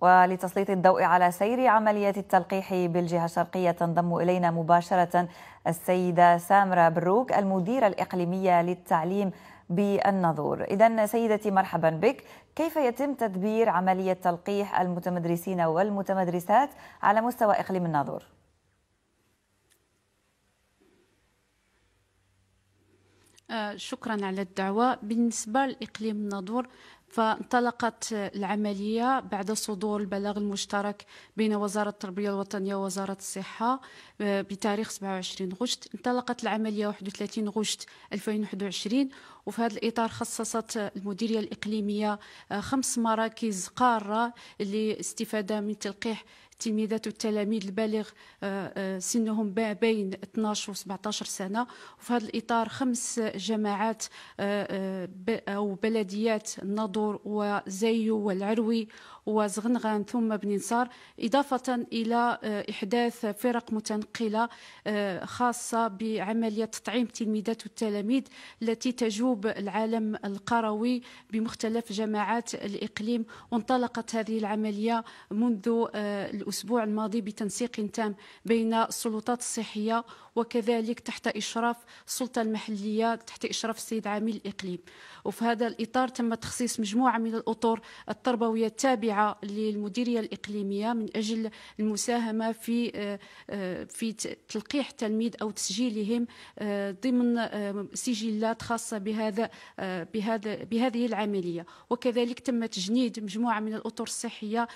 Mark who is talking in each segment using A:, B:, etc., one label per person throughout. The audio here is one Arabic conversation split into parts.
A: ولتسليط الضوء على سير عملية التلقيح بالجهة الشرقية تنضم إلينا مباشرة السيدة سامرة بروك المديرة الإقليمية للتعليم بالنظور إذا سيدتي مرحبا بك كيف يتم تدبير عملية تلقيح المتمدرسين والمتمدرسات على مستوى إقليم النظور؟
B: آه، شكرا على الدعوة بالنسبة لإقليم الناظور فانطلقت العملية بعد صدور البلاغ المشترك بين وزارة التربية الوطنية ووزارة الصحة آه، بتاريخ 27 غشت انطلقت العملية 31 غشت 2021 وفي هذا الإطار خصصت المديرية الإقليمية آه، خمس مراكز قارة للاستفادة من تلقيح التلميذات والتلاميذ البالغ آه، سنهم بين 12 و 17 سنه وفي هذا الاطار خمس جماعات او بلديات الناظور زنبور وزيو والعروي وزغنغان ثم بن نصار إضافة إلى آه، إحداث فرق متنقلة آه، خاصة بعملية تطعيم تلميذات والتلاميذ التي تجوب العالم القروي بمختلف جماعات الإقليم وانطلقت هذه العملية منذ آه، الأسبوع الماضي بتنسيق تام بين السلطات الصحية وكذلك تحت إشراف السلطة المحلية تحت إشراف السيد عامل الإقليم وفي هذا الإطار تم تخصيص مجموعة مجموعة من الأطر التربوية التابعة للمديرية الإقليمية من أجل المساهمة في آه، آه، في تلقيح التلميذ أو تسجيلهم آه، ضمن سجلات خاصة بهذا بهذا بهذه العملية وكذلك تم تجنيد مجموعة من الأطر الصحية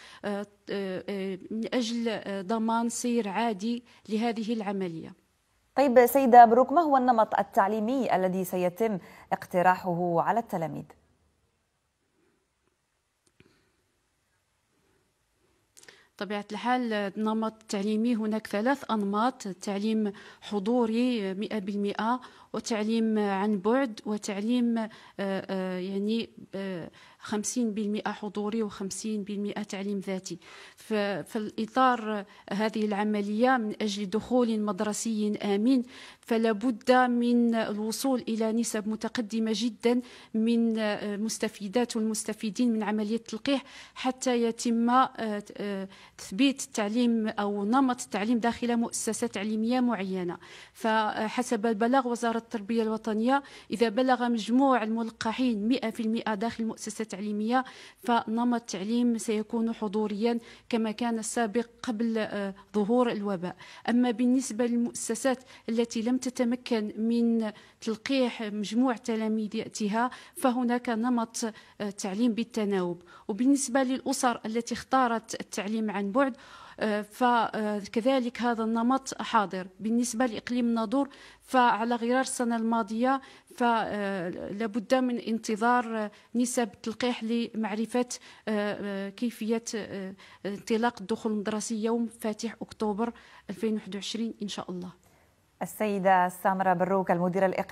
B: من أجل ضمان سير عادي لهذه العملية
A: طيب سيدة بروك ما هو النمط التعليمي الذي سيتم اقتراحه
B: على التلاميذ؟ طبيعة الحال نمط تعليمي هناك ثلاث أنماط تعليم حضوري بالمئة وتعليم عن بعد وتعليم آه، آه، يعني آه، 50% حضوري و50% تعليم ذاتي في الاطار هذه العملية من أجل دخول مدرسي آمن فلا بد من الوصول إلى نسب متقدمة جدا من المستفيدات والمستفيدين من عملية التلقيح حتى يتم آه، تثبيت التعليم أو نمط التعليم داخل مؤسسة تعليمية معينة فحسب البلاغ وزارة التربية الوطنية إذا بلغ مجموع الملقحين 100% داخل مؤسسة تعليمية فنمط التعليم سيكون حضوريا كما كان السابق قبل آه، ظهور الوباء أما بالنسبة للمؤسسات التي لم تتمكن من تلقيح مجموع تلاميذها فهناك نمط آه، تعليم بالتناوب وبالنسبة للأسر التي اختارت التعليم عن بعد فكذلك هذا النمط حاضر بالنسبة لإقليم الناظور فعلى غرار السنة الماضية فلابد من انتظار نسب التلقيح لمعرفة آه، آه، كيفية آه، انطلاق الدخول المدرسي يوم فاتح أكتوبر 2021 إن شاء الله
A: السيدة سامرة بروك المديرة الإقليمية